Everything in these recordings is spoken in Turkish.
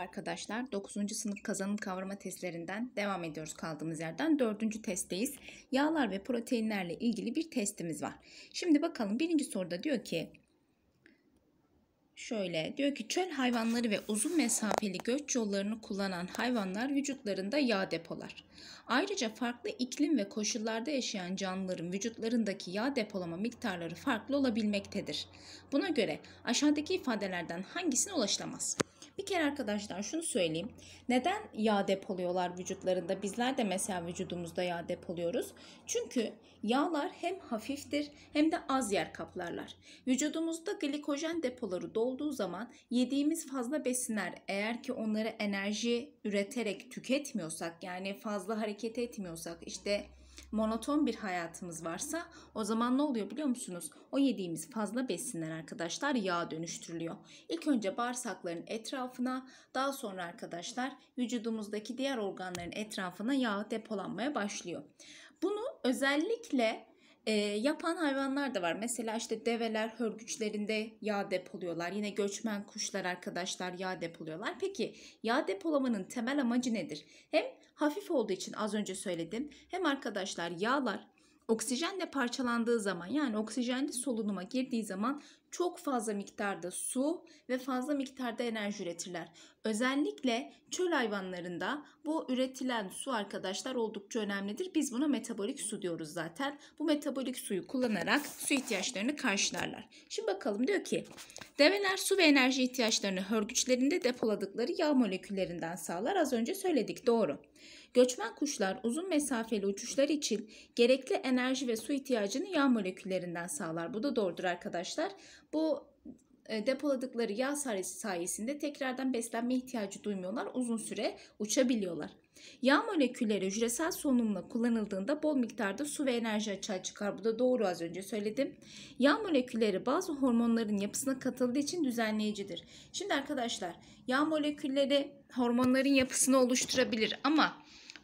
Arkadaşlar 9. sınıf kazanım kavrama testlerinden devam ediyoruz kaldığımız yerden. 4. testteyiz. Yağlar ve proteinlerle ilgili bir testimiz var. Şimdi bakalım birinci soruda diyor ki şöyle diyor ki çöl hayvanları ve uzun mesafeli göç yollarını kullanan hayvanlar vücutlarında yağ depolar. Ayrıca farklı iklim ve koşullarda yaşayan canlıların vücutlarındaki yağ depolama miktarları farklı olabilmektedir. Buna göre aşağıdaki ifadelerden hangisine ulaşılamaz? Bir kere arkadaşlar şunu söyleyeyim. Neden yağ depoluyorlar vücutlarında? Bizler de mesela vücudumuzda yağ depoluyoruz. Çünkü yağlar hem hafiftir hem de az yer kaplarlar. Vücudumuzda glikojen depoları dolduğu zaman yediğimiz fazla besinler eğer ki onları enerji üreterek tüketmiyorsak yani fazla hareket etmiyorsak işte monoton bir hayatımız varsa o zaman ne oluyor biliyor musunuz? O yediğimiz fazla besinler arkadaşlar yağ dönüştürülüyor. İlk önce bağırsakların etrafına daha sonra arkadaşlar vücudumuzdaki diğer organların etrafına yağ depolanmaya başlıyor. Bunu özellikle e, yapan hayvanlar da var. Mesela işte develer hörgüçlerinde yağ depoluyorlar. Yine göçmen kuşlar arkadaşlar yağ depoluyorlar. Peki yağ depolamanın temel amacı nedir? Hem hafif olduğu için az önce söyledim. Hem arkadaşlar yağlar Oksijen de parçalandığı zaman yani oksijenli solunuma girdiği zaman çok fazla miktarda su ve fazla miktarda enerji üretirler. Özellikle çöl hayvanlarında bu üretilen su arkadaşlar oldukça önemlidir. Biz buna metabolik su diyoruz zaten. Bu metabolik suyu kullanarak su ihtiyaçlarını karşılarlar. Şimdi bakalım diyor ki develer su ve enerji ihtiyaçlarını hörgüçlerinde depoladıkları yağ moleküllerinden sağlar. Az önce söyledik doğru. Göçmen kuşlar uzun mesafeli uçuşlar için gerekli enerji ve su ihtiyacını yağ moleküllerinden sağlar. Bu da doğrudur arkadaşlar. Bu e, depoladıkları yağ sayesinde tekrardan beslenme ihtiyacı duymuyorlar. Uzun süre uçabiliyorlar. Yağ molekülleri hücresel solunumla kullanıldığında bol miktarda su ve enerji açığa çıkar. Bu da doğru az önce söyledim. Yağ molekülleri bazı hormonların yapısına katıldığı için düzenleyicidir. Şimdi arkadaşlar yağ molekülleri hormonların yapısını oluşturabilir ama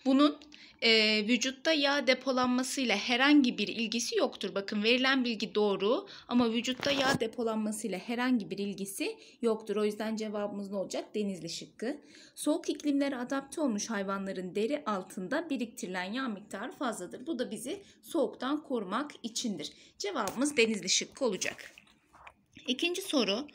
bunun e, vücutta yağ depolanmasıyla herhangi bir ilgisi yoktur. Bakın verilen bilgi doğru ama vücutta yağ depolanmasıyla herhangi bir ilgisi yoktur. O yüzden cevabımız ne olacak? Denizli şıkkı. Soğuk iklimlere adapte olmuş hayvanların deri altında biriktirilen yağ miktarı fazladır. Bu da bizi soğuktan korumak içindir. Cevabımız denizli şıkkı olacak. İkinci soru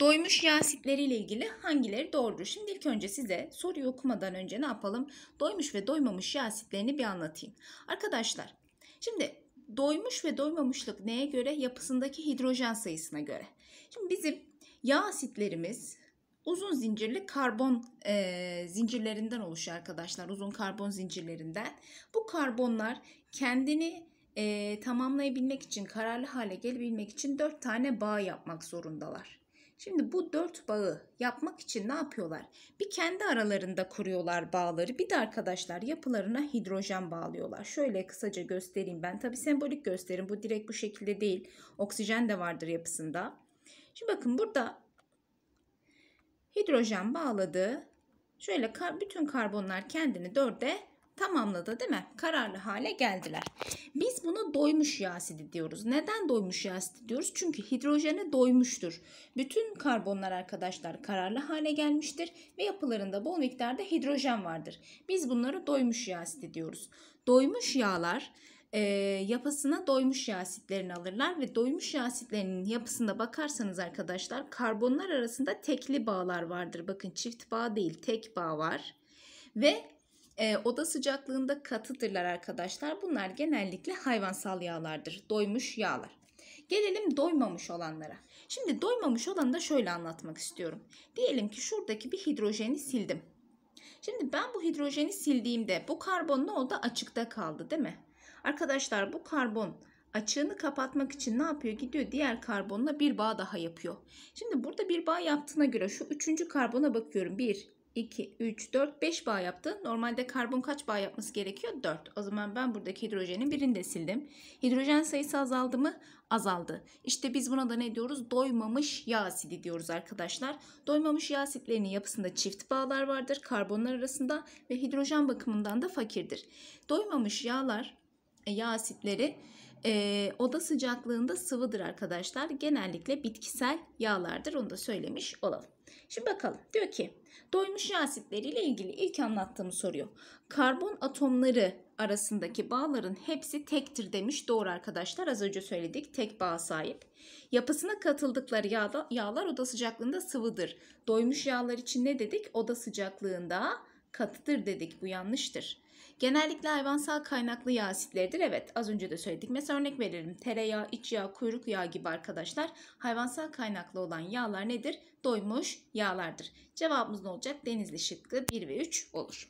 doymuş yağ sitleriyle ilgili hangileri doğrudur? Şimdi ilk önce size soruyu okumadan önce ne yapalım? Doymuş ve doymamış yağ sitlerini bir anlatayım. Arkadaşlar şimdi doymuş ve doymamışlık neye göre? Yapısındaki hidrojen sayısına göre. Şimdi bizim yağ asitlerimiz uzun zincirli karbon e, zincirlerinden oluşuyor arkadaşlar. Uzun karbon zincirlerinden. Bu karbonlar kendini e, tamamlayabilmek için, kararlı hale gelebilmek için dört tane bağ yapmak zorundalar. Şimdi bu dört bağı yapmak için ne yapıyorlar? Bir kendi aralarında kuruyorlar bağları. Bir de arkadaşlar yapılarına hidrojen bağlıyorlar. Şöyle kısaca göstereyim ben. Tabi sembolik gösterim. Bu direkt bu şekilde değil. Oksijen de vardır yapısında. Şimdi bakın burada hidrojen bağladı. Şöyle bütün karbonlar kendini dörde tamamladı değil mi? Kararlı hale geldiler. Biz buna doymuş yağ asidi diyoruz. Neden doymuş yağ asidi diyoruz? Çünkü hidrojene doymuştur. Bütün karbonlar arkadaşlar kararlı hale gelmiştir ve yapılarında bol miktarda hidrojen vardır. Biz bunları doymuş yağ asidi diyoruz. Doymuş yağlar e, yapısına doymuş yağ asitlerini alırlar ve doymuş yağ asitlerinin yapısında bakarsanız arkadaşlar karbonlar arasında tekli bağlar vardır. Bakın çift bağ değil tek bağ var. Ve e, oda sıcaklığında katıdırlar arkadaşlar. Bunlar genellikle hayvansal yağlardır. Doymuş yağlar. Gelelim doymamış olanlara. Şimdi doymamış olanı da şöyle anlatmak istiyorum. Diyelim ki şuradaki bir hidrojeni sildim. Şimdi ben bu hidrojeni sildiğimde bu karbon ne oldu? Açıkta kaldı değil mi? Arkadaşlar bu karbon açığını kapatmak için ne yapıyor? Gidiyor diğer karbonla bir bağ daha yapıyor. Şimdi burada bir bağ yaptığına göre şu üçüncü karbona bakıyorum. Bir, 2, 3, 4, 5 bağ yaptı. Normalde karbon kaç bağ yapması gerekiyor? 4. O zaman ben buradaki hidrojenin birini de sildim. Hidrojen sayısı azaldı mı? Azaldı. İşte biz buna da ne diyoruz? Doymamış yağ asidi diyoruz arkadaşlar. Doymamış yağ asitlerinin yapısında çift bağlar vardır karbonlar arasında ve hidrojen bakımından da fakirdir. Doymamış yağlar, e, yağ asitleri e, oda sıcaklığında sıvıdır arkadaşlar. Genellikle bitkisel yağlardır. Onu da söylemiş olalım. Şimdi bakalım diyor ki doymuş yağ asitleriyle ilgili ilk anlattığımı soruyor. Karbon atomları arasındaki bağların hepsi tektir demiş doğru arkadaşlar. Az önce söyledik tek bağ sahip. Yapısına katıldıkları yağda, yağlar oda sıcaklığında sıvıdır. Doymuş yağlar için ne dedik? Oda sıcaklığında katıdır dedik. Bu yanlıştır. Genellikle hayvansal kaynaklı yağ asitleridir. Evet az önce de söyledik. Mesela örnek verelim tereyağı, iç yağ, kuyruk yağı gibi arkadaşlar hayvansal kaynaklı olan yağlar nedir? Doymuş yağlardır. Cevabımız ne olacak? Denizli şıkkı 1 ve 3 olur.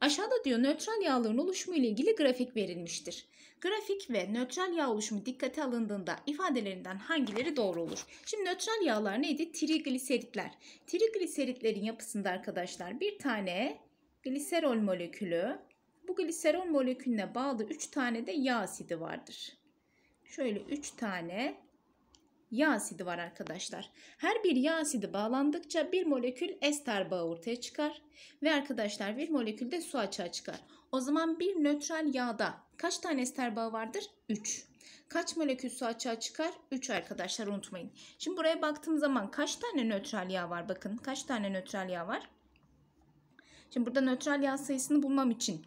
Aşağıda diyor nötral yağların oluşumu ile ilgili grafik verilmiştir. Grafik ve nötral yağ oluşumu dikkate alındığında ifadelerinden hangileri doğru olur? Şimdi nötral yağlar neydi? Trigliseritler. Trigliseritlerin yapısında arkadaşlar bir tane gliserol molekülü. Bu gliserol molekülüne bağlı 3 tane de yağ asidi vardır. Şöyle 3 tane yağ asidi var arkadaşlar. Her bir yağ asidi bağlandıkça bir molekül ester bağı ortaya çıkar ve arkadaşlar bir molekülde su açığa çıkar. O zaman bir nötral yağda kaç tane ester bağı vardır? 3. Kaç molekül su açığa çıkar? 3 arkadaşlar unutmayın. Şimdi buraya baktığım zaman kaç tane nötral yağ var? Bakın kaç tane nötral yağ var? Şimdi burada nötral yağ sayısını bulmam için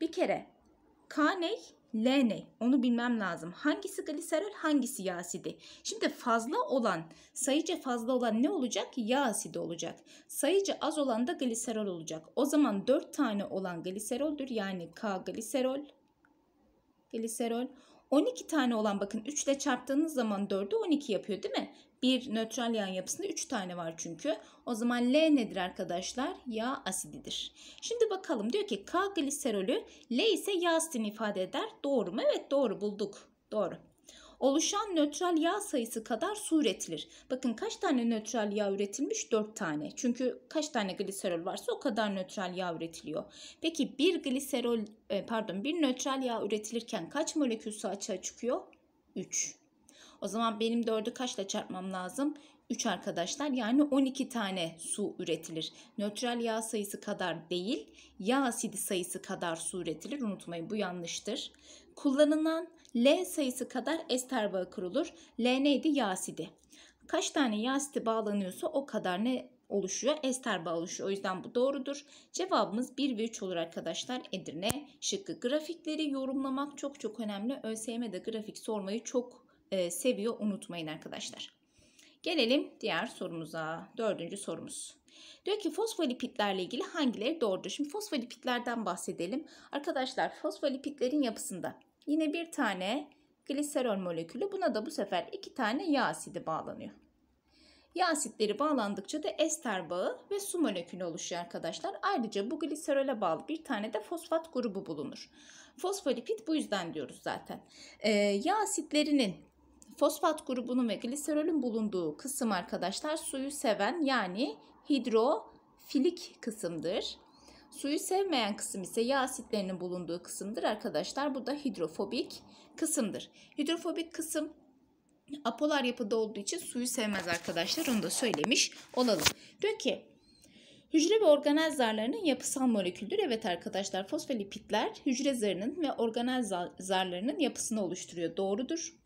bir kere K ney? L ne? Onu bilmem lazım. Hangisi gliserol, hangisi yağ asidi? Şimdi fazla olan, sayıca fazla olan ne olacak? Yağ asidi olacak. Sayıca az olan da gliserol olacak. O zaman 4 tane olan gliseroldür. Yani K gliserol, gliserol. 12 tane olan bakın 3 ile çarptığınız zaman 4'ü 12 yapıyor değil mi? bir nötral yağ yapısında 3 tane var çünkü. O zaman L nedir arkadaşlar? Yağ asididir. Şimdi bakalım diyor ki K gliserolü L ise yağ asidini ifade eder. Doğru mu? Evet doğru bulduk. Doğru. Oluşan nötral yağ sayısı kadar su üretilir. Bakın kaç tane nötral yağ üretilmiş? 4 tane. Çünkü kaç tane gliserol varsa o kadar nötral yağ üretiliyor. Peki bir gliserol e, pardon bir nötral yağ üretilirken kaç molekül su açığa çıkıyor? 3. O zaman benim 4'ü kaçla çarpmam lazım? 3 arkadaşlar yani 12 tane su üretilir. Nötral yağ sayısı kadar değil, yağ asidi sayısı kadar su üretilir. Unutmayın bu yanlıştır. Kullanılan L sayısı kadar ester bağı kurulur. L neydi? Yağ asidi. Kaç tane yağ asidi bağlanıyorsa o kadar ne oluşuyor? Ester bağı oluşuyor. O yüzden bu doğrudur. Cevabımız 1 ve 3 olur arkadaşlar. Edirne şıkkı. Grafikleri yorumlamak çok çok önemli. ÖSYM'de grafik sormayı çok e, seviyor unutmayın arkadaşlar. Gelelim diğer sorumuza. Dördüncü sorumuz. Diyor ki fosfolipitlerle ilgili hangileri doğrudur? Şimdi fosfolipitlerden bahsedelim. Arkadaşlar fosfolipitlerin yapısında yine bir tane gliserol molekülü. Buna da bu sefer iki tane yağ asidi bağlanıyor. Yağ asitleri bağlandıkça da ester bağı ve su molekülü oluşuyor arkadaşlar. Ayrıca bu gliserole bağlı bir tane de fosfat grubu bulunur. Fosfolipit bu yüzden diyoruz zaten. Ee, yağ asitlerinin Fosfat grubunun ve gliserolün bulunduğu kısım arkadaşlar suyu seven yani hidrofilik kısımdır. Suyu sevmeyen kısım ise yağ asitlerinin bulunduğu kısımdır arkadaşlar. Bu da hidrofobik kısımdır. Hidrofobik kısım apolar yapıda olduğu için suyu sevmez arkadaşlar. Onu da söylemiş olalım. Diyor ki Hücre ve organel zarlarının yapısal moleküldür. Evet arkadaşlar fosfolipitler hücre zarının ve organel zarlarının yapısını oluşturuyor. Doğrudur.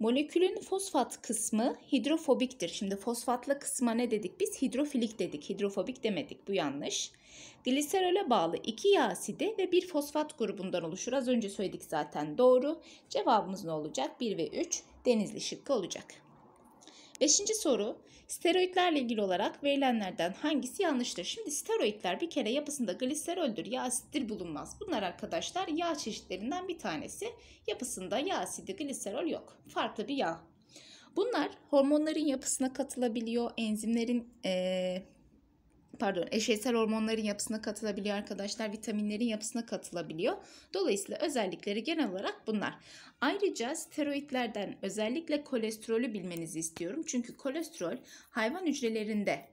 Molekülün fosfat kısmı hidrofobiktir. Şimdi fosfatlı kısma ne dedik biz? Hidrofilik dedik. Hidrofobik demedik. Bu yanlış. Gliserole bağlı iki yağ asidi ve bir fosfat grubundan oluşur. Az önce söyledik zaten doğru. Cevabımız ne olacak? 1 ve 3 denizli şıkkı olacak. Beşinci soru. Steroidlerle ilgili olarak verilenlerden hangisi yanlıştır? Şimdi steroidler bir kere yapısında gliseroldür, yağ asittir bulunmaz. Bunlar arkadaşlar yağ çeşitlerinden bir tanesi. Yapısında yağ asidi, gliserol yok. Farklı bir yağ. Bunlar hormonların yapısına katılabiliyor, enzimlerin e, pardon eşeysel hormonların yapısına katılabiliyor arkadaşlar. Vitaminlerin yapısına katılabiliyor. Dolayısıyla özellikleri genel olarak bunlar. Ayrıca steroidlerden özellikle kolesterolü bilmenizi istiyorum. Çünkü kolesterol hayvan hücrelerinde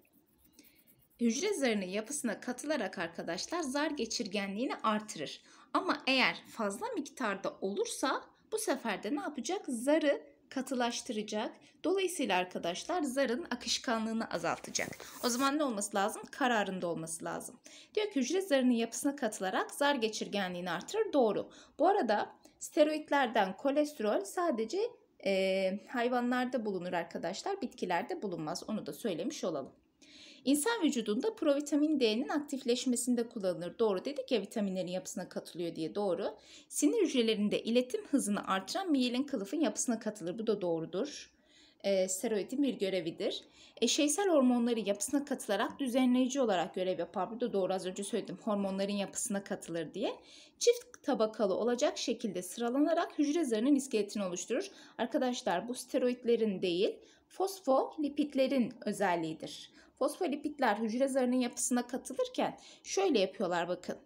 hücre zarının yapısına katılarak arkadaşlar zar geçirgenliğini artırır. Ama eğer fazla miktarda olursa bu sefer de ne yapacak? Zarı katılaştıracak. Dolayısıyla arkadaşlar zarın akışkanlığını azaltacak. O zaman ne olması lazım? Kararında olması lazım. Diyor ki hücre zarının yapısına katılarak zar geçirgenliğini artırır. Doğru. Bu arada steroidlerden kolesterol sadece e, hayvanlarda bulunur arkadaşlar. Bitkilerde bulunmaz. Onu da söylemiş olalım. İnsan vücudunda provitamin D'nin aktifleşmesinde kullanılır. Doğru dedik ya vitaminlerin yapısına katılıyor diye doğru. Sinir hücrelerinde iletim hızını artıran miyelin kılıfın yapısına katılır. Bu da doğrudur. E, ee, steroidin bir görevidir. Eşeysel hormonları yapısına katılarak düzenleyici olarak görev yapar. Bu da doğru az önce söyledim hormonların yapısına katılır diye. Çift tabakalı olacak şekilde sıralanarak hücre zarının iskeletini oluşturur. Arkadaşlar bu steroidlerin değil fosfolipitlerin özelliğidir. Fosfolipitler hücre zarının yapısına katılırken şöyle yapıyorlar bakın.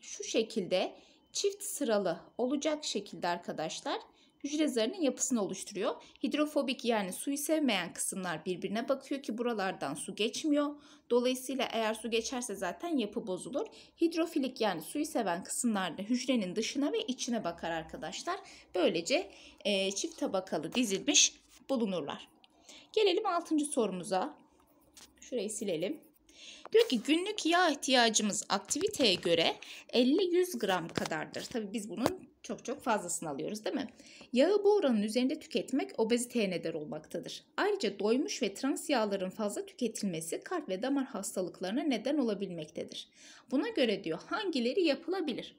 Şu şekilde çift sıralı olacak şekilde arkadaşlar hücre zarının yapısını oluşturuyor. Hidrofobik yani suyu sevmeyen kısımlar birbirine bakıyor ki buralardan su geçmiyor. Dolayısıyla eğer su geçerse zaten yapı bozulur. Hidrofilik yani suyu seven kısımlar da hücrenin dışına ve içine bakar arkadaşlar. Böylece e, çift tabakalı dizilmiş bulunurlar. Gelelim 6. sorumuza. Şurayı silelim. Diyor ki günlük yağ ihtiyacımız aktiviteye göre 50-100 gram kadardır. Tabi biz bunun çok çok fazlasını alıyoruz değil mi? Yağı bu oranın üzerinde tüketmek obeziteye neden olmaktadır. Ayrıca doymuş ve trans yağların fazla tüketilmesi kalp ve damar hastalıklarına neden olabilmektedir. Buna göre diyor hangileri yapılabilir?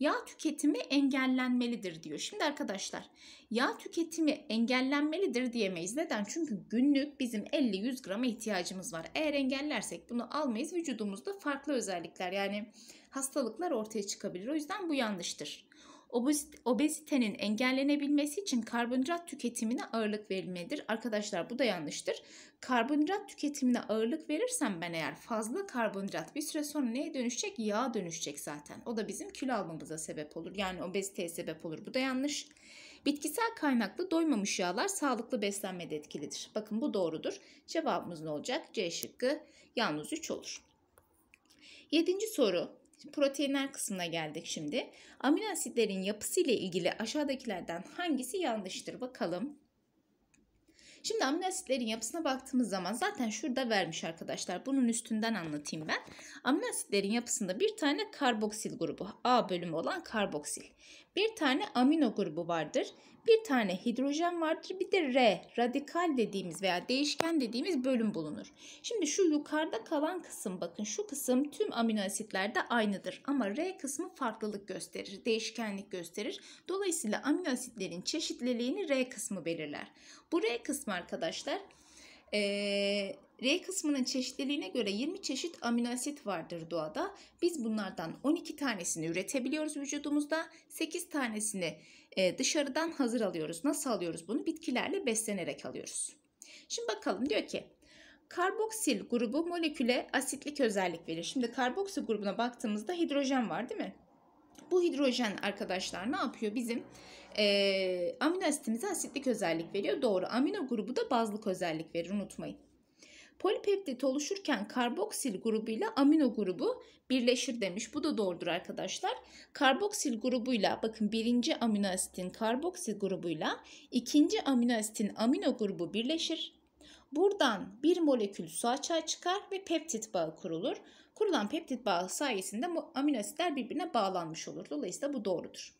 Yağ tüketimi engellenmelidir diyor. Şimdi arkadaşlar yağ tüketimi engellenmelidir diyemeyiz. Neden? Çünkü günlük bizim 50-100 grama ihtiyacımız var. Eğer engellersek bunu almayız. Vücudumuzda farklı özellikler yani hastalıklar ortaya çıkabilir. O yüzden bu yanlıştır. Obezitenin engellenebilmesi için karbonhidrat tüketimine ağırlık verilmelidir. Arkadaşlar bu da yanlıştır. Karbonhidrat tüketimine ağırlık verirsem ben eğer fazla karbonhidrat bir süre sonra neye dönüşecek? Yağa dönüşecek zaten. O da bizim kilo almamıza sebep olur. Yani obeziteye sebep olur. Bu da yanlış. Bitkisel kaynaklı doymamış yağlar sağlıklı beslenmede etkilidir. Bakın bu doğrudur. Cevabımız ne olacak? C şıkkı yalnız 3 olur. Yedinci soru proteinler kısmına geldik şimdi. Amino asitlerin yapısı ile ilgili aşağıdakilerden hangisi yanlıştır bakalım. Şimdi amino asitlerin yapısına baktığımız zaman zaten şurada vermiş arkadaşlar. Bunun üstünden anlatayım ben. Amino asitlerin yapısında bir tane karboksil grubu A bölümü olan karboksil bir tane amino grubu vardır. Bir tane hidrojen vardır. Bir de R, radikal dediğimiz veya değişken dediğimiz bölüm bulunur. Şimdi şu yukarıda kalan kısım bakın şu kısım tüm amino asitlerde aynıdır. Ama R kısmı farklılık gösterir, değişkenlik gösterir. Dolayısıyla amino asitlerin çeşitliliğini R kısmı belirler. Bu R kısmı arkadaşlar... Ee, R kısmının çeşitliliğine göre 20 çeşit amino asit vardır doğada. Biz bunlardan 12 tanesini üretebiliyoruz vücudumuzda. 8 tanesini e, dışarıdan hazır alıyoruz. Nasıl alıyoruz bunu? Bitkilerle beslenerek alıyoruz. Şimdi bakalım diyor ki karboksil grubu moleküle asitlik özellik verir. Şimdi karboksil grubuna baktığımızda hidrojen var değil mi? Bu hidrojen arkadaşlar ne yapıyor? Bizim e, amino asitimize asitlik özellik veriyor. Doğru. Amino grubu da bazlık özellik verir unutmayın. Polipeptit oluşurken karboksil grubuyla amino grubu birleşir demiş. Bu da doğrudur arkadaşlar. Karboksil grubuyla bakın birinci amino asitin karboksil grubuyla ikinci amino asitin amino grubu birleşir. Buradan bir molekül su açığa çıkar ve peptit bağı kurulur. Kurulan peptit bağı sayesinde amino asitler birbirine bağlanmış olur. Dolayısıyla bu doğrudur.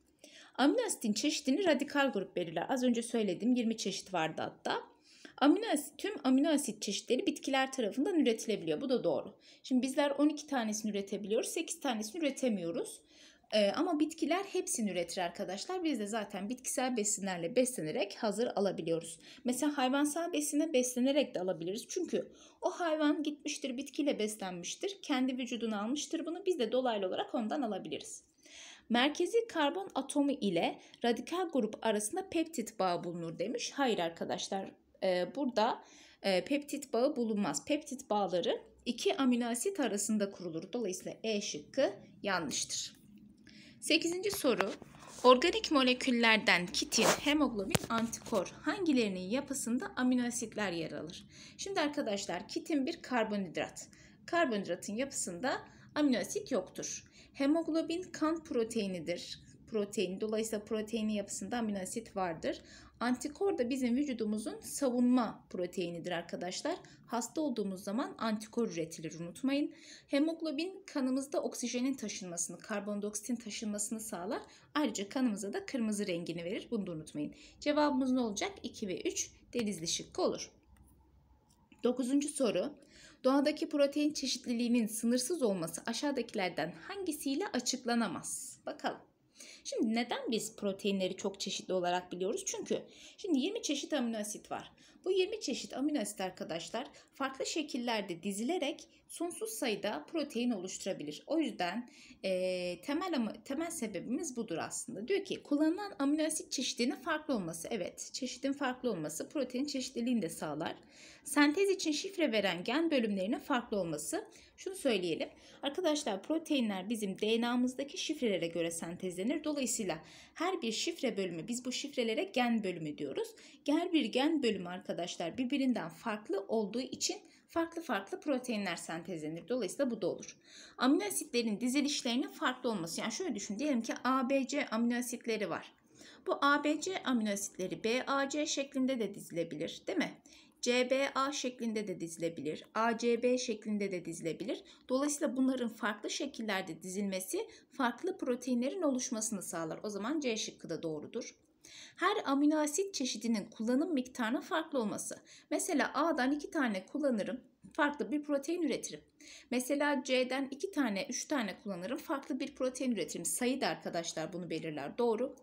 Amino asitin çeşidini radikal grup belirler. Az önce söyledim 20 çeşit vardı hatta. Amino asit, tüm amino asit çeşitleri bitkiler tarafından üretilebiliyor. Bu da doğru. Şimdi bizler 12 tanesini üretebiliyoruz, 8 tanesini üretemiyoruz. Ee, ama bitkiler hepsini üretir arkadaşlar. Biz de zaten bitkisel besinlerle beslenerek hazır alabiliyoruz. Mesela hayvansal besine beslenerek de alabiliriz. Çünkü o hayvan gitmiştir bitkiyle beslenmiştir. Kendi vücudunu almıştır bunu. Biz de dolaylı olarak ondan alabiliriz. Merkezi karbon atomu ile radikal grup arasında peptit bağı bulunur demiş. Hayır arkadaşlar ee, burada e, peptit bağı bulunmaz. Peptit bağları iki amino asit arasında kurulur. Dolayısıyla E şıkkı yanlıştır. 8. soru. Organik moleküllerden kitin, hemoglobin, antikor hangilerinin yapısında amino asitler yer alır? Şimdi arkadaşlar kitin bir karbonhidrat. Karbonhidratın yapısında amino asit yoktur. Hemoglobin kan proteinidir protein. Dolayısıyla proteinin yapısında amino asit vardır. Antikor da bizim vücudumuzun savunma proteinidir arkadaşlar. Hasta olduğumuz zaman antikor üretilir unutmayın. Hemoglobin kanımızda oksijenin taşınmasını, karbondioksitin taşınmasını sağlar. Ayrıca kanımıza da kırmızı rengini verir. Bunu da unutmayın. Cevabımız ne olacak? 2 ve 3 denizli şıkkı olur. 9. soru. Doğadaki protein çeşitliliğinin sınırsız olması aşağıdakilerden hangisiyle açıklanamaz? Bakalım. Şimdi neden biz proteinleri çok çeşitli olarak biliyoruz? Çünkü şimdi 20 çeşit amino asit var. Bu 20 çeşit amino asit arkadaşlar farklı şekillerde dizilerek sonsuz sayıda protein oluşturabilir. O yüzden e, temel ama, temel sebebimiz budur aslında. Diyor ki kullanılan amino asit çeşidinin farklı olması. Evet çeşidin farklı olması protein çeşitliliğini de sağlar. Sentez için şifre veren gen bölümlerinin farklı olması. Şunu söyleyelim. Arkadaşlar proteinler bizim DNA'mızdaki şifrelere göre sentezlenir. Dolayısıyla her bir şifre bölümü biz bu şifrelere gen bölümü diyoruz. Her bir gen bölümü arkadaşlar birbirinden farklı olduğu için farklı farklı proteinler sentezlenir. Dolayısıyla bu da olur. Amino asitlerin dizilişlerinin farklı olması. Yani şöyle düşün diyelim ki ABC amino asitleri var. Bu ABC amino asitleri BAC şeklinde de dizilebilir değil mi? CBA şeklinde de dizilebilir, ACB şeklinde de dizilebilir. Dolayısıyla bunların farklı şekillerde dizilmesi farklı proteinlerin oluşmasını sağlar. O zaman C şıkkı da doğrudur. Her amino asit çeşidinin kullanım miktarının farklı olması. Mesela A'dan 2 tane kullanırım, farklı bir protein üretirim. Mesela C'den 2 tane, 3 tane kullanırım, farklı bir protein üretirim. Sayı da arkadaşlar bunu belirler, doğru.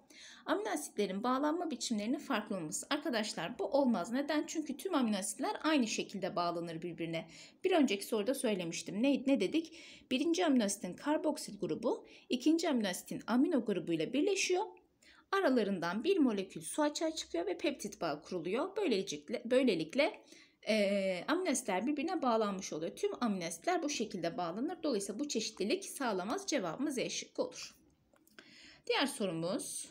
Amino asitlerin bağlanma biçimlerinin farklı olması. Arkadaşlar bu olmaz. Neden? Çünkü tüm amino asitler aynı şekilde bağlanır birbirine. Bir önceki soruda söylemiştim. Ne, ne dedik? Birinci amino asitin karboksil grubu, ikinci amino asitin amino grubuyla birleşiyor aralarından bir molekül su açığa çıkıyor ve peptit bağı kuruluyor. Böylelikle, böylelikle e, aminoasitler birbirine bağlanmış oluyor. Tüm aminoasitler bu şekilde bağlanır. Dolayısıyla bu çeşitlilik sağlamaz. Cevabımız E şıkkı olur. Diğer sorumuz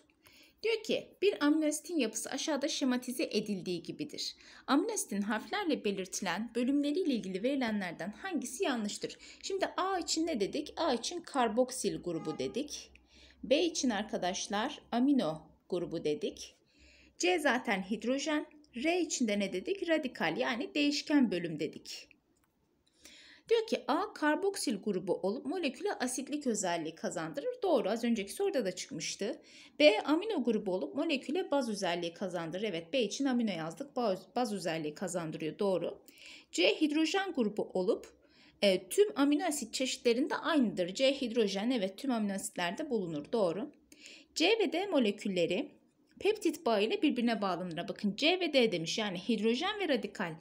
diyor ki bir aminoasitin yapısı aşağıda şematize edildiği gibidir. Aminoasitin harflerle belirtilen bölümleriyle ilgili verilenlerden hangisi yanlıştır? Şimdi A için ne dedik? A için karboksil grubu dedik. B için arkadaşlar amino grubu dedik. C zaten hidrojen. R için de ne dedik? Radikal yani değişken bölüm dedik. Diyor ki A karboksil grubu olup moleküle asitlik özelliği kazandırır. Doğru az önceki soruda da çıkmıştı. B amino grubu olup moleküle baz özelliği kazandırır. Evet B için amino yazdık. Baz, baz özelliği kazandırıyor. Doğru. C hidrojen grubu olup e, tüm amino asit çeşitlerinde aynıdır. C hidrojen evet tüm amino asitlerde bulunur doğru. C ve D molekülleri peptit bağı ile birbirine bağlanır. Bakın C ve D demiş yani hidrojen ve radikal.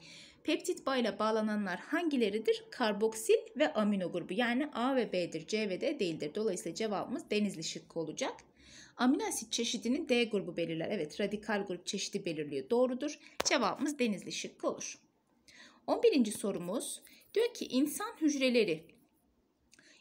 Peptit bağı ile bağlananlar hangileridir? Karboksil ve amino grubu yani A ve B'dir. C ve D değildir. Dolayısıyla cevabımız denizli şıkkı olacak. Amino asit çeşidini D grubu belirler. Evet radikal grup çeşidi belirliyor. Doğrudur. Cevabımız denizli şıkkı olur. 11. sorumuz Diyor ki insan hücreleri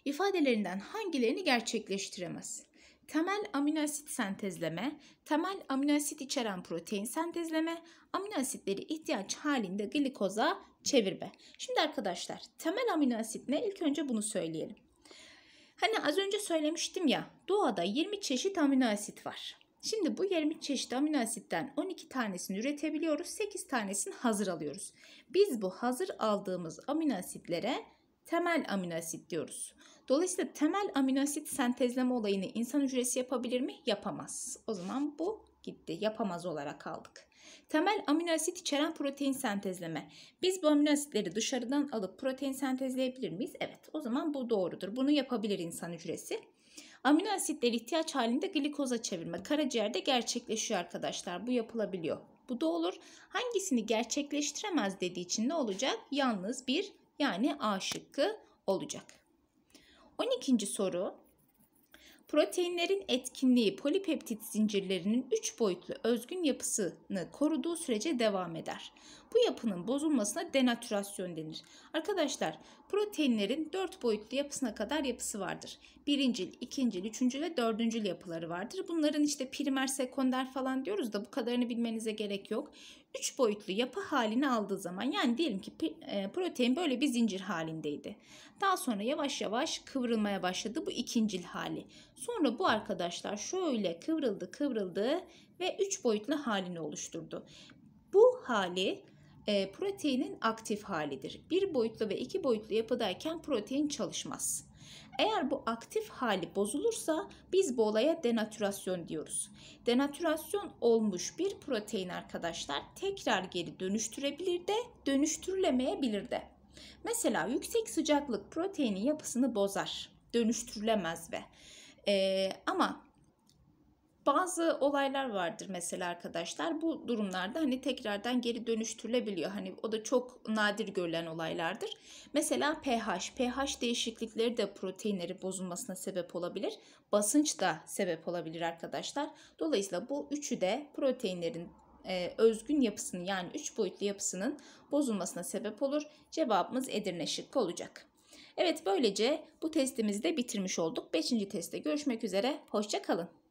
ifadelerinden hangilerini gerçekleştiremez? Temel amino asit sentezleme, temel amino asit içeren protein sentezleme, amino asitleri ihtiyaç halinde glikoza çevirme. Şimdi arkadaşlar temel amino asit ne? İlk önce bunu söyleyelim. Hani az önce söylemiştim ya doğada 20 çeşit amino asit var. Şimdi bu 23 çeşit amino asitten 12 tanesini üretebiliyoruz. 8 tanesini hazır alıyoruz. Biz bu hazır aldığımız amino asitlere temel amino asit diyoruz. Dolayısıyla temel amino asit sentezleme olayını insan hücresi yapabilir mi? Yapamaz. O zaman bu gitti. Yapamaz olarak aldık. Temel amino asit içeren protein sentezleme. Biz bu amino asitleri dışarıdan alıp protein sentezleyebilir miyiz? Evet. O zaman bu doğrudur. Bunu yapabilir insan hücresi. Amino asitler ihtiyaç halinde glikoza çevirme karaciğerde gerçekleşiyor arkadaşlar. Bu yapılabiliyor. Bu da olur. Hangisini gerçekleştiremez dediği için ne olacak? Yalnız bir yani A şıkkı olacak. 12. soru proteinlerin etkinliği polipeptit zincirlerinin 3 boyutlu özgün yapısını koruduğu sürece devam eder. Bu yapının bozulmasına denatürasyon denir. Arkadaşlar proteinlerin 4 boyutlu yapısına kadar yapısı vardır. Birincil, ikincil, üçüncü ve dördüncül yapıları vardır. Bunların işte primer, sekonder falan diyoruz da bu kadarını bilmenize gerek yok. 3 boyutlu yapı halini aldığı zaman yani diyelim ki e, protein böyle bir zincir halindeydi. Daha sonra yavaş yavaş kıvrılmaya başladı bu ikincil hali. Sonra bu arkadaşlar şöyle kıvrıldı kıvrıldı ve 3 boyutlu halini oluşturdu. Bu hali e, proteinin aktif halidir. 1 boyutlu ve 2 boyutlu yapıdayken protein çalışmaz. Eğer bu aktif hali bozulursa biz bu olaya denatürasyon diyoruz. Denatürasyon olmuş bir protein arkadaşlar tekrar geri dönüştürebilir de dönüştürülemeyebilir de. Mesela yüksek sıcaklık proteinin yapısını bozar, dönüştürülemez ve ee, ama bazı olaylar vardır mesela arkadaşlar. Bu durumlarda hani tekrardan geri dönüştürülebiliyor. Hani o da çok nadir görülen olaylardır. Mesela pH. pH değişiklikleri de proteinleri bozulmasına sebep olabilir. Basınç da sebep olabilir arkadaşlar. Dolayısıyla bu üçü de proteinlerin e, özgün yapısının yani üç boyutlu yapısının bozulmasına sebep olur. Cevabımız Edirne şıkkı olacak. Evet böylece bu testimizi de bitirmiş olduk. Beşinci testte görüşmek üzere. Hoşçakalın.